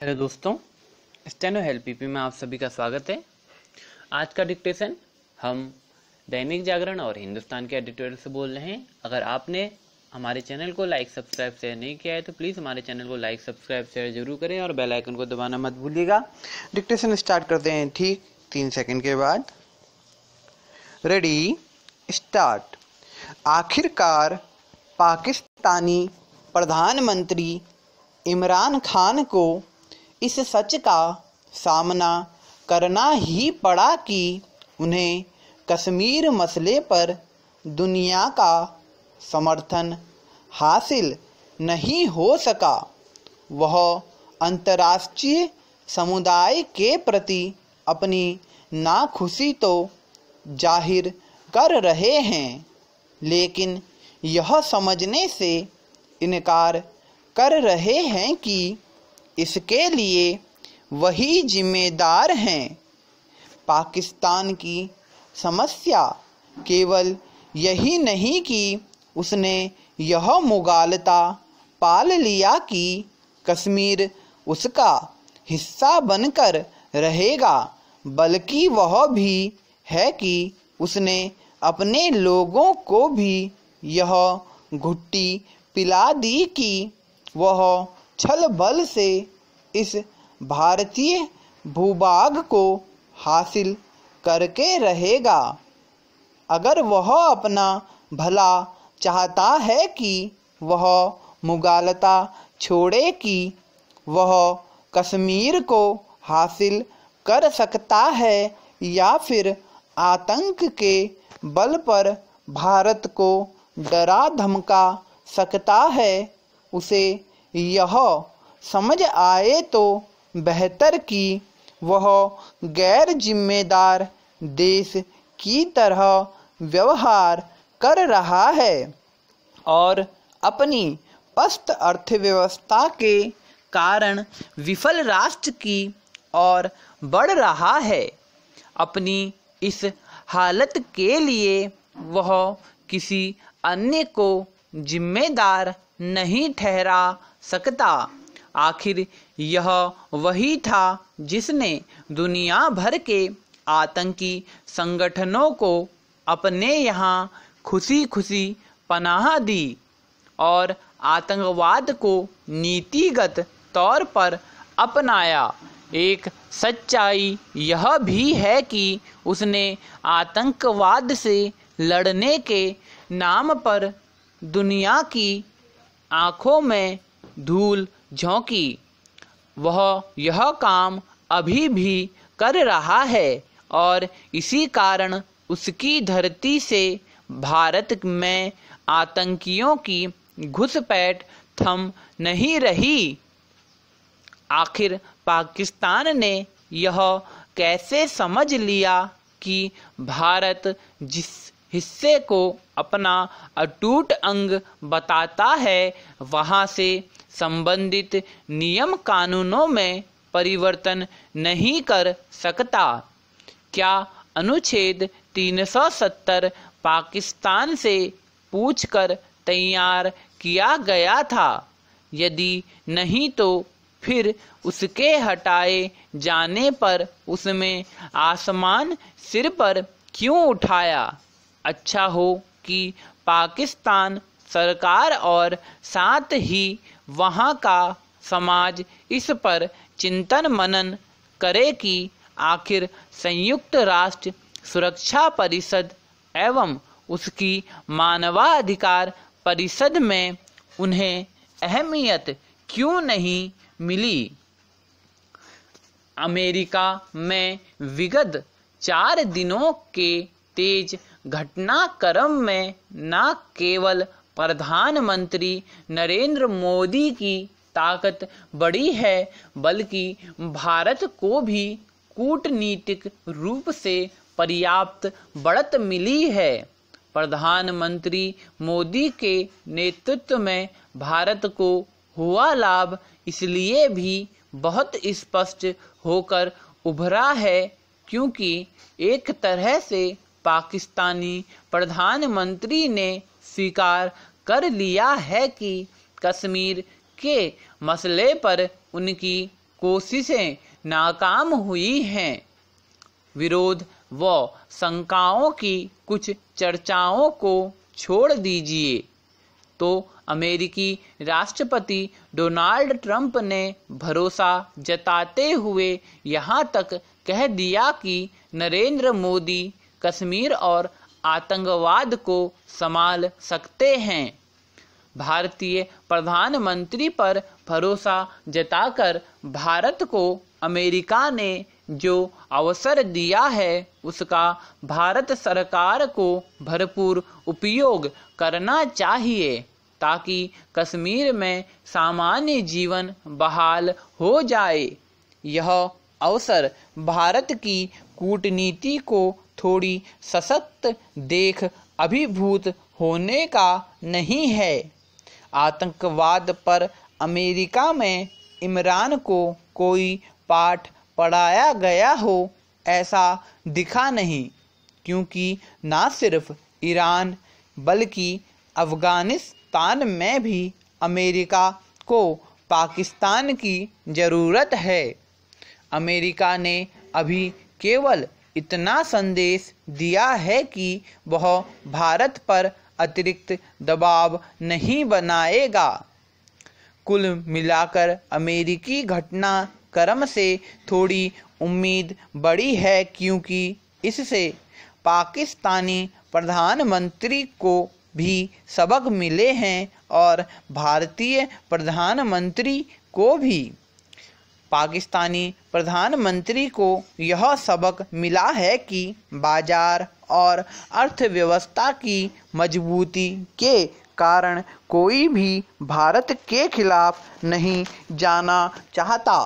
hello दोस्तों steno help P में आप सभी का स्वागत है आज का डिक्टेशन हम दैनिक जागरण और हिंदुस्तान के एडिटोरियल से बोल रहे हैं अगर आपने हमारे चैनल को लाइक सब्सक्राइब शेयर नहीं किया है तो प्लीज़ हमारे चैनल को लाइक सब्सक्राइब शेयर जरूर करें और बेल आइकन को दबाना मत भूलिएगा डिक्टेशन स्टार्ट करते हैं ठीक तीन सेकेंड के बाद रेडी स्टार्ट आखिरकार पाकिस्तानी प्रधानमंत्री इमरान खान को इस सच का सामना करना ही पड़ा कि उन्हें कश्मीर मसले पर दुनिया का समर्थन हासिल नहीं हो सका वह अंतर्राष्ट्रीय समुदाय के प्रति अपनी नाखुशी तो जाहिर कर रहे हैं लेकिन यह समझने से इनकार कर रहे हैं कि इसके लिए वही जिम्मेदार हैं पाकिस्तान की समस्या केवल यही नहीं कि उसने यह मुगालता पाल लिया कि कश्मीर उसका हिस्सा बनकर रहेगा बल्कि वह भी है कि उसने अपने लोगों को भी यह घुट्टी पिला दी कि वह छल बल से इस भारतीय भूभाग को हासिल करके रहेगा अगर वह अपना भला चाहता है कि वह मुगालता छोड़े कि वह कश्मीर को हासिल कर सकता है या फिर आतंक के बल पर भारत को डरा धमका सकता है उसे यह समझ आए तो बेहतर कि वह गैर जिम्मेदार देश की तरह व्यवहार कर रहा है और अपनी पस्त अर्थव्यवस्था के कारण विफल राष्ट्र की और बढ़ रहा है अपनी इस हालत के लिए वह किसी अन्य को जिम्मेदार नहीं ठहरा सकता आखिर यह वही था जिसने दुनिया भर के आतंकी संगठनों को अपने यहाँ खुशी खुशी पनाह दी और आतंकवाद को नीतिगत तौर पर अपनाया एक सच्चाई यह भी है कि उसने आतंकवाद से लड़ने के नाम पर दुनिया की आँखों में धूल झोंकी वह यह काम अभी भी कर रहा है और इसी कारण उसकी धरती से भारत में आतंकियों की घुसपैठ थम नहीं रही आखिर पाकिस्तान ने यह कैसे समझ लिया कि भारत जिस हिस्से को अपना अटूट अंग बताता है वहाँ से संबंधित नियम कानूनों में परिवर्तन नहीं कर सकता क्या अनुच्छेद 370 पाकिस्तान से पूछकर तैयार किया गया था यदि नहीं तो फिर उसके हटाए जाने पर उसमें आसमान सिर पर क्यों उठाया अच्छा हो कि पाकिस्तान सरकार और साथ ही वहाँ का समाज इस पर चिंतन मनन करे कि आखिर संयुक्त राष्ट्र सुरक्षा परिषद एवं उसकी मानवाधिकार परिषद में उन्हें अहमियत क्यों नहीं मिली अमेरिका में विगत चार दिनों के तेज घटनाक्रम में न केवल प्रधानमंत्री नरेंद्र मोदी की ताकत बड़ी है बल्कि भारत को भी कूटनीतिक रूप से पर्याप्त बढ़त मिली है प्रधानमंत्री मोदी के नेतृत्व में भारत को हुआ लाभ इसलिए भी बहुत स्पष्ट होकर उभरा है क्योंकि एक तरह से पाकिस्तानी प्रधानमंत्री ने स्वीकार कर लिया है कि कश्मीर के मसले पर उनकी कोशिशें नाकाम हुई हैं विरोध व शंकाओं की कुछ चर्चाओं को छोड़ दीजिए तो अमेरिकी राष्ट्रपति डोनाल्ड ट्रंप ने भरोसा जताते हुए यहाँ तक कह दिया कि नरेंद्र मोदी कश्मीर और आतंकवाद को संभाल सकते हैं भारतीय प्रधानमंत्री पर भरोसा जताकर भारत को अमेरिका ने जो अवसर दिया है उसका भारत सरकार को भरपूर उपयोग करना चाहिए ताकि कश्मीर में सामान्य जीवन बहाल हो जाए यह अवसर भारत की कूटनीति को थोड़ी सशक्त देख अभिभूत होने का नहीं है आतंकवाद पर अमेरिका में इमरान को कोई पाठ पढ़ाया गया हो ऐसा दिखा नहीं क्योंकि ना सिर्फ ईरान बल्कि अफगानिस्तान में भी अमेरिका को पाकिस्तान की ज़रूरत है अमेरिका ने अभी केवल इतना संदेश दिया है कि वह भारत पर अतिरिक्त दबाव नहीं बनाएगा कुल मिलाकर अमेरिकी घटनाक्रम से थोड़ी उम्मीद बड़ी है क्योंकि इससे पाकिस्तानी प्रधानमंत्री को भी सबक मिले हैं और भारतीय प्रधानमंत्री को भी पाकिस्तानी प्रधानमंत्री को यह सबक मिला है कि बाजार और अर्थव्यवस्था की मजबूती के कारण कोई भी भारत के खिलाफ नहीं जाना चाहता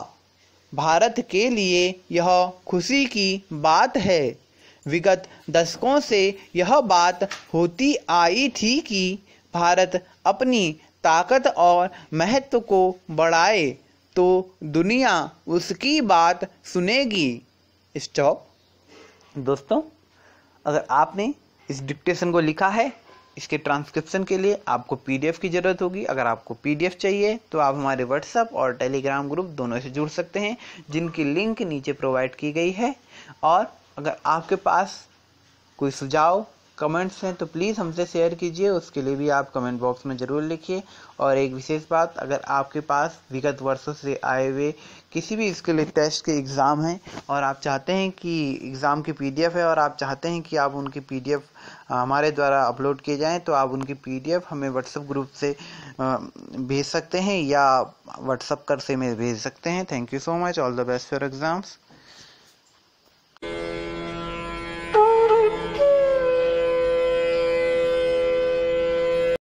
भारत के लिए यह खुशी की बात है विगत दशकों से यह बात होती आई थी कि भारत अपनी ताकत और महत्व को बढ़ाए तो दुनिया उसकी बात सुनेगी स्टॉप दोस्तों अगर आपने इस डिक्टेशन को लिखा है इसके ट्रांसक्रिप्शन के लिए आपको पीडीएफ की ज़रूरत होगी अगर आपको पीडीएफ चाहिए तो आप हमारे व्हाट्सएप और टेलीग्राम ग्रुप दोनों से जुड़ सकते हैं जिनकी लिंक नीचे प्रोवाइड की गई है और अगर आपके पास कोई सुझाव कमेंट्स हैं तो प्लीज़ हमसे शेयर कीजिए उसके लिए भी आप कमेंट बॉक्स में ज़रूर लिखिए और एक विशेष बात अगर आपके पास विगत वर्षों से आए हुए किसी भी इसके लिए टेस्ट के एग्ज़ाम हैं और आप चाहते हैं कि एग्ज़ाम की पीडीएफ है और आप चाहते हैं कि आप उनकी पीडीएफ हमारे द्वारा अपलोड किए जाएँ तो आप उनकी पी हमें व्हाट्सअप ग्रुप से भेज सकते हैं या व्हाट्सअप कर से मेल भेज सकते हैं thank you so much all the best for exams